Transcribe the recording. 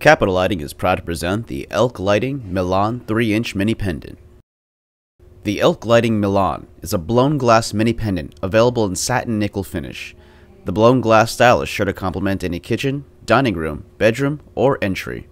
Capital Lighting is proud to present the Elk Lighting Milan 3-inch mini pendant. The Elk Lighting Milan is a blown glass mini pendant available in satin nickel finish. The blown glass style is sure to complement any kitchen, dining room, bedroom, or entry.